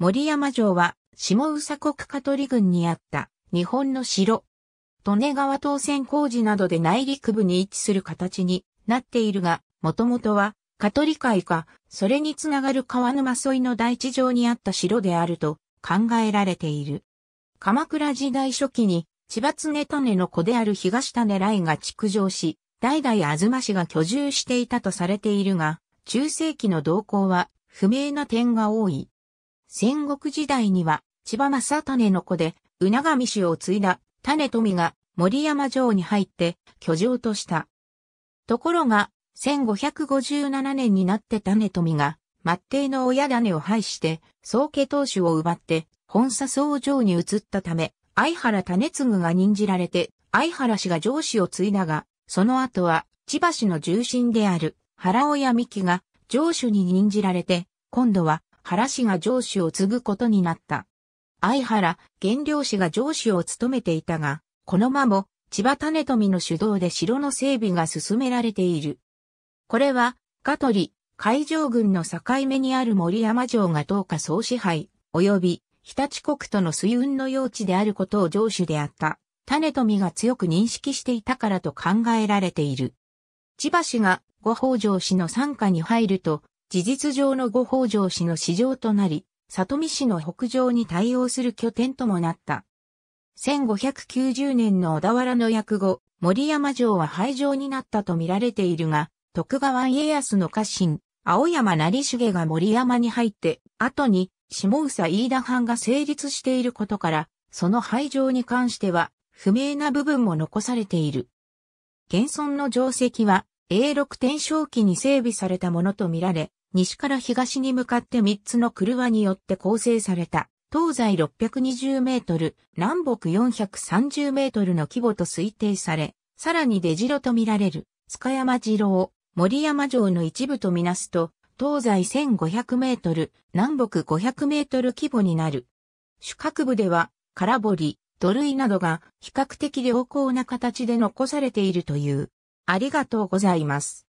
森山城は、下宇佐国香取郡にあった日本の城。利根川当選工事などで内陸部に位置する形になっているが、もともとは、香取海か、それにつながる川沼沿いの大地上にあった城であると考えられている。鎌倉時代初期に、千葉常種の子である東種来が築城し、代々東氏が居住していたとされているが、中世紀の動向は不明な点が多い。戦国時代には、千葉正種の子で、宇長見氏を継いだ、種富が森山城に入って、居城とした。ところが、1557年になって種富が、末帝の親種を廃して、宗家当主を奪って、本佐総城に移ったため、相原種継が任じられて、相原氏が上司を継いだが、その後は、千葉氏の重臣である、原親美希が、上主に任じられて、今度は、原氏が上司を継ぐことになった。相原、原良氏が上司を務めていたが、この間も、千葉種富の主導で城の整備が進められている。これは、香取、海上軍の境目にある森山城が東下総支配、及び、日立国との水運の用地であることを城主であった、種富が強く認識していたからと考えられている。千葉氏が五北条氏の参加に入ると、事実上の五宝城氏の市場となり、里見氏の北上に対応する拠点ともなった。1590年の小田原の役後、森山城は廃城になったと見られているが、徳川家康の家臣、青山成重が森山に入って、後に下佐飯田藩が成立していることから、その廃城に関しては、不明な部分も残されている。現存の城石は、永禄天正期に整備されたものと見られ、西から東に向かって3つの車によって構成された、東西620メートル、南北430メートルの規模と推定され、さらに出城と見られる、塚山城を森山城の一部とみなすと、東西1500メートル、南北500メートル規模になる。主角部では、空堀、土塁などが比較的良好な形で残されているという。ありがとうございます。